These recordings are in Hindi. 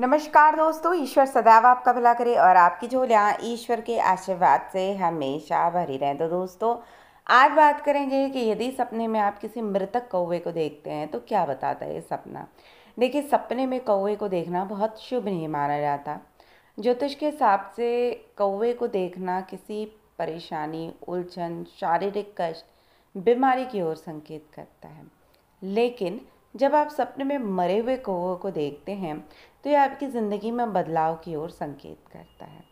नमस्कार दोस्तों ईश्वर सदैव आपका भला करे और आपकी झोलियाँ ईश्वर के आशीर्वाद से हमेशा भरी रहें तो दोस्तों आज बात करेंगे कि यदि सपने में आप किसी मृतक कौवे को देखते हैं तो क्या बताता है ये सपना देखिए सपने में कौवे को देखना बहुत शुभ नहीं माना जाता ज्योतिष के हिसाब से कौवे को देखना किसी परेशानी उलझन शारीरिक कष्ट बीमारी की ओर संकेत करता है लेकिन जब आप सपने में मरे हुए कौवे को देखते हैं तो यह आपकी ज़िंदगी में बदलाव की ओर संकेत करता है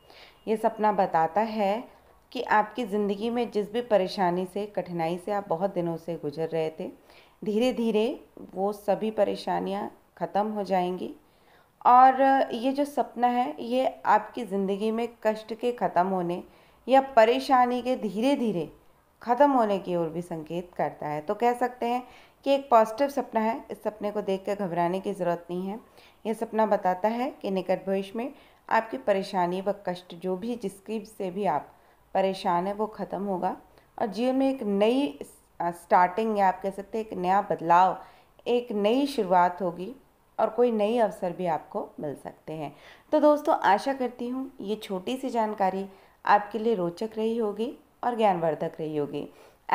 ये सपना बताता है कि आपकी ज़िंदगी में जिस भी परेशानी से कठिनाई से आप बहुत दिनों से गुजर रहे थे धीरे धीरे वो सभी परेशानियाँ ख़त्म हो जाएंगी और ये जो सपना है ये आपकी ज़िंदगी में कष्ट के ख़त्म होने या परेशानी के धीरे धीरे ख़त्म होने की ओर भी संकेत करता है तो कह सकते हैं कि एक पॉजिटिव सपना है इस सपने को कर घबराने की ज़रूरत नहीं है यह सपना बताता है कि निकट भविष्य में आपकी परेशानी व कष्ट जो भी जिसकी से भी आप परेशान हैं वो ख़त्म होगा और जीवन में एक नई स्टार्टिंग या आप कह सकते हैं एक नया बदलाव एक नई शुरुआत होगी और कोई नई अवसर भी आपको मिल सकते हैं तो दोस्तों आशा करती हूँ ये छोटी सी जानकारी आपके लिए रोचक रही होगी और ज्ञानवर्धक रही होगी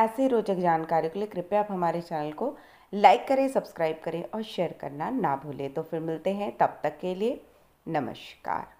ऐसे रोचक जानकारियों के लिए कृपया आप हमारे चैनल को लाइक करें सब्सक्राइब करें और शेयर करना ना भूलें तो फिर मिलते हैं तब तक के लिए नमस्कार